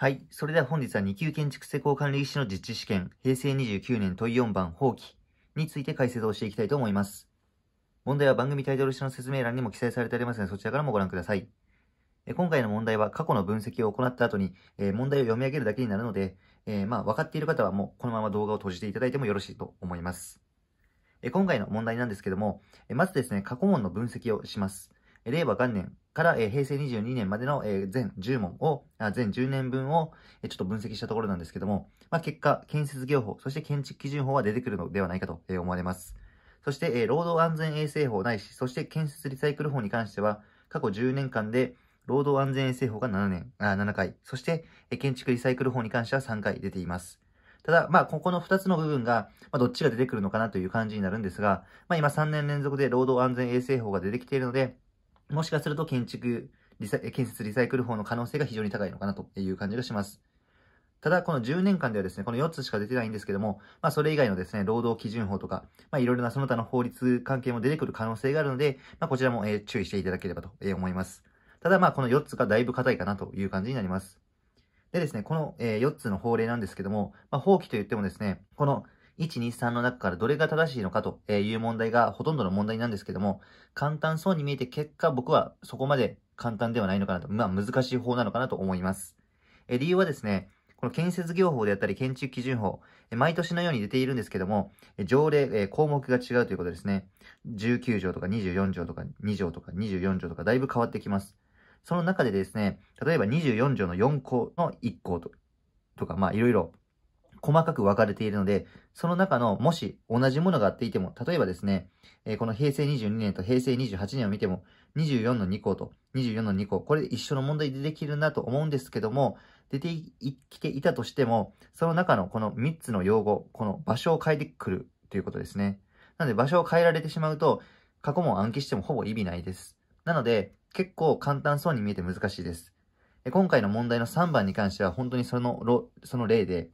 はい。それでは本日は2級建築施工管理技師の実地試験、平成29年問4番法規について解説をしていきたいと思います。問題は番組タイトル下の説明欄にも記載されておりますので、そちらからもご覧ください。今回の問題は過去の分析を行った後に、え問題を読み上げるだけになるので、えまあ、分かっている方はもうこのまま動画を閉じていただいてもよろしいと思います。え今回の問題なんですけども、えまずですね、過去問の分析をします。令和元年、から、え平成22年までの、え全10問を、あ全10年分を、えちょっと分析したところなんですけども、まあ、結果、建設業法、そして建築基準法は出てくるのではないかと、え思われます。そして、え労働安全衛生法ないし、そして建設リサイクル法に関しては、過去10年間で、労働安全衛生法が7年、あ7回、そして、え建築リサイクル法に関しては3回出ています。ただ、まあ、ここの2つの部分が、まあ、どっちが出てくるのかなという感じになるんですが、まあ、今3年連続で労働安全衛生法が出てきているので、もしかすると建築、建設リサイクル法の可能性が非常に高いのかなという感じがします。ただ、この10年間ではですね、この4つしか出てないんですけども、まあ、それ以外のですね、労働基準法とか、まあ、いろいろなその他の法律関係も出てくる可能性があるので、まあ、こちらも、えー、注意していただければと思います。ただ、まあ、この4つがだいぶ硬いかなという感じになります。でですね、この、えー、4つの法令なんですけども、まあ、法規といってもですね、この123の中からどれが正しいのかという問題がほとんどの問題なんですけども、簡単そうに見えて結果僕はそこまで簡単ではないのかなと、まあ難しい方なのかなと思います。え理由はですね、この建設業法であったり建築基準法、毎年のように出ているんですけども、条例、項目が違うということですね。19条とか24条とか2条とか24条とかだいぶ変わってきます。その中でですね、例えば24条の4項の1項ととか、まあいろいろ細かく分かれているので、その中のもし同じものがあっていても、例えばですね、えー、この平成22年と平成28年を見ても、24の2項と24の2項、これ一緒の問題出てきるなと思うんですけども、出てきていたとしても、その中のこの3つの用語、この場所を変えてくるということですね。なので場所を変えられてしまうと、過去問暗記してもほぼ意味ないです。なので、結構簡単そうに見えて難しいです。今回の問題の3番に関しては本当にその、その例で、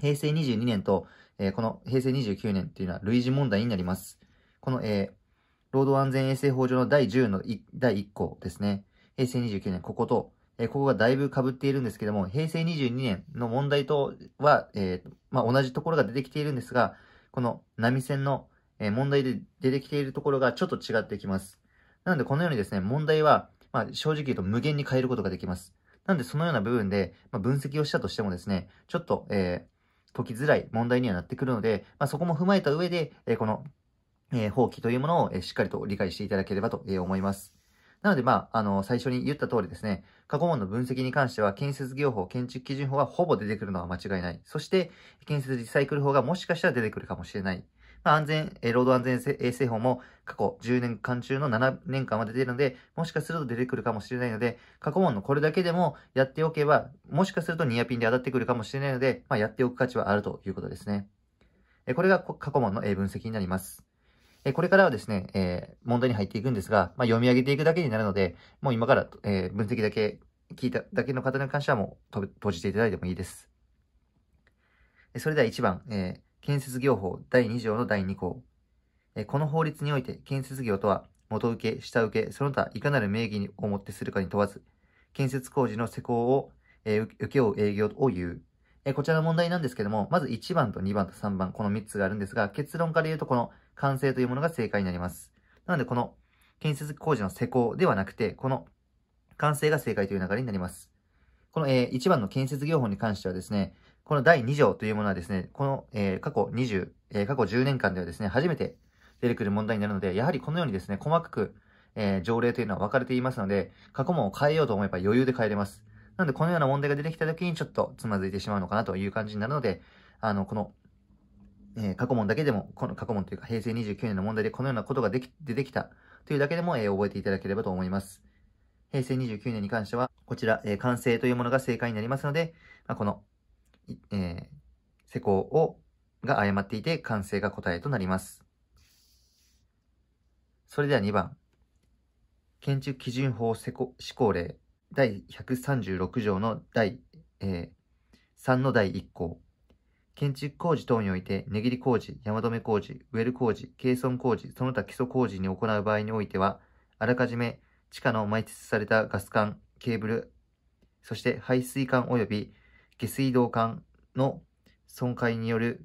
平成22年と、えー、この平成29年というのは類似問題になります。この、えー、労働安全衛生法上の第10の第1項ですね。平成29年、ここと、えー、ここがだいぶ被っているんですけども、平成22年の問題とは、えー、まあ、同じところが出てきているんですが、この波線の、えー、問題で出てきているところがちょっと違ってきます。なので、このようにですね、問題は、まあ、正直言うと無限に変えることができます。なので、そのような部分で、まあ、分析をしたとしてもですね、ちょっと、えー、解きづらい問題にはなってくるので、まあ、そこも踏まえた上で、えこの、え放棄というものを、えしっかりと理解していただければと、え思います。なので、まあ、あの、最初に言った通りですね、過去問の分析に関しては、建設業法、建築基準法はほぼ出てくるのは間違いない。そして、建設リサイクル法がもしかしたら出てくるかもしれない。安全、え労働安全衛生法も過去10年間中の7年間は出ているので、もしかすると出てくるかもしれないので、過去問のこれだけでもやっておけば、もしかするとニアピンで当たってくるかもしれないので、まあ、やっておく価値はあるということですね。えこれが過去問の、え分析になります。えこれからはですね、え問題に入っていくんですが、まあ、読み上げていくだけになるので、もう今から、え分析だけ聞いただけの方に関してはもう閉じていただいてもいいです。それでは1番、えー、建設業法第2条の第2項。この法律において建設業とは、元請け、下請け、その他いかなる名義をもってするかに問わず、建設工事の施工を、えー、請け負う営業を言う。えこちらの問題なんですけども、まず1番と2番と3番、この3つがあるんですが、結論から言うとこの完成というものが正解になります。なのでこの建設工事の施工ではなくて、この完成が正解という流れになります。この、えー、1番の建設業法に関してはですね、この第2条というものはですね、この、えー、過去20、えー、過去10年間ではですね、初めて出てくる問題になるので、やはりこのようにですね、細かく、えー、条例というのは分かれていますので、過去問を変えようと思えば余裕で変えれます。なので、このような問題が出てきた時にちょっとつまずいてしまうのかなという感じになるので、あの、この、えー、過去問だけでも、この過去問というか平成29年の問題でこのようなことができ、出てきたというだけでも、えー、覚えていただければと思います。平成29年に関しては、こちら、えー、完成というものが正解になりますので、まあ、このえー、施工を、が誤っていて完成が答えとなります。それでは2番。建築基準法施行施令第136条の第、えー、3の第1項。建築工事等において、値切り工事、山止め工事、ウェル工事、軽損工事、その他基礎工事に行う場合においては、あらかじめ地下の埋設されたガス管、ケーブル、そして排水管及び下水道管の損壊による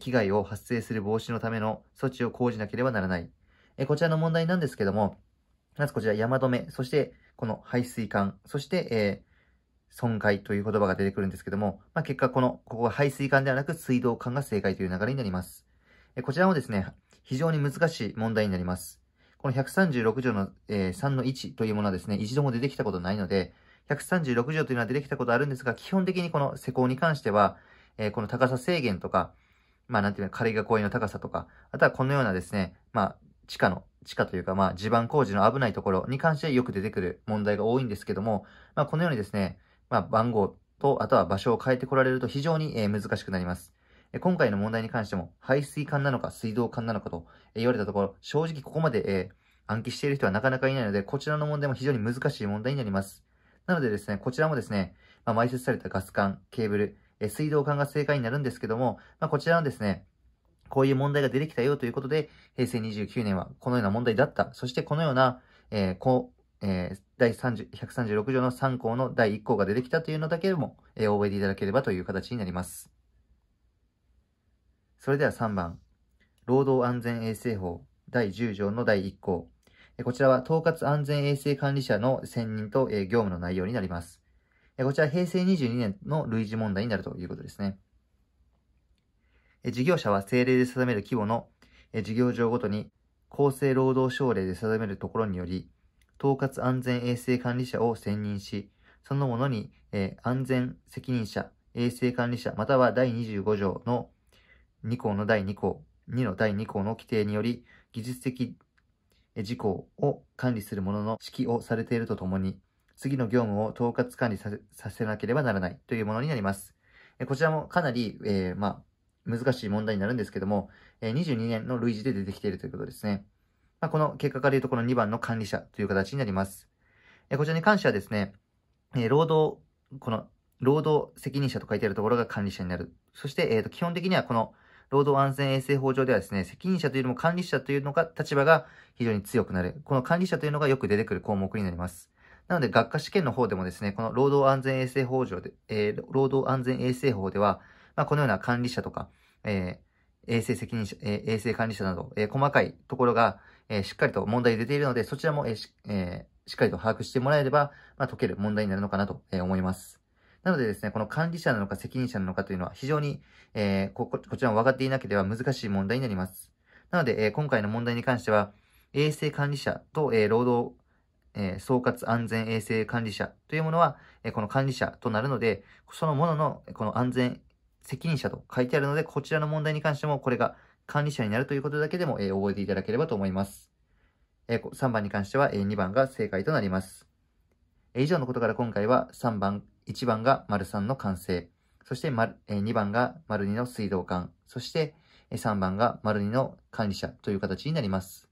危害を発生する防止のための措置を講じなければならない。こちらの問題なんですけども、まずこちら山止め、そしてこの排水管、そして、え損壊という言葉が出てくるんですけども、まあ、結果この、ここは排水管ではなく水道管が正解という流れになります。こちらもですね、非常に難しい問題になります。この136条の、え3の1というものはですね、一度も出てきたことないので、136条というのは出てきたことあるんですが、基本的にこの施工に関しては、えー、この高さ制限とか、まあなんていうの、仮が公園の高さとか、あとはこのようなですね、まあ地下の、地下というかまあ地盤工事の危ないところに関してよく出てくる問題が多いんですけども、まあこのようにですね、まあ番号と、あとは場所を変えてこられると非常に、えー、難しくなります。今回の問題に関しても、排水管なのか水道管なのかと言われたところ、正直ここまで、えー、暗記している人はなかなかいないので、こちらの問題も非常に難しい問題になります。なのでですね、こちらもですね、まあ、埋設されたガス管、ケーブル、え水道管が正解になるんですけども、まあ、こちらのですね、こういう問題が出てきたよということで、平成29年はこのような問題だった。そしてこのような、えー、こう、えー、第30 136条の3項の第1項が出てきたというのだけでも、えー、覚えていただければという形になります。それでは3番、労働安全衛生法第10条の第1項。こちらは統括安全衛生管理者の選任と業務の内容になります。こちら平成22年の類似問題になるということですね。事業者は政令で定める規模の事業場ごとに厚生労働省令で定めるところにより、統括安全衛生管理者を選任し、そのものに安全責任者、衛生管理者、または第25条の2項の第2項、2の第2項の規定により、技術的事項を管理する者の指揮をされているとともに、次の業務を統括管理させなければならないというものになります。こちらもかなり、えー、まあ、難しい問題になるんですけども、22年の類似で出てきているということですね。まあ、この結果から言うとこの2番の管理者という形になります。こちらに関してはですね、労働、この労働責任者と書いてあるところが管理者になる。そして、えー、と基本的にはこの労働安全衛生法上ではですね、責任者というよりも管理者というのが、立場が非常に強くなる。この管理者というのがよく出てくる項目になります。なので、学科試験の方でもですね、この労働安全衛生法上で、えー、労働安全衛生法では、まあ、このような管理者とか、えー、衛生責任者、えー、衛生管理者など、えー、細かいところが、えー、しっかりと問題出ているので、そちらも、えーしえー、しっかりと把握してもらえれば、まあ、解ける問題になるのかなと思います。なのでですね、この管理者なのか責任者なのかというのは非常に、えー、こ、こちらも分かっていなければ難しい問題になります。なので、えー、今回の問題に関しては、衛生管理者と、えー、労働、えー、総括安全衛生管理者というものは、えー、この管理者となるので、そのものの、この安全責任者と書いてあるので、こちらの問題に関しても、これが管理者になるということだけでも、えー、覚えていただければと思います。えー、3番に関しては、えー、2番が正解となります。え以上のことから今回は3番、1番が丸3の完成。そして2番が丸2の水道管。そして3番が丸2の管理者という形になります。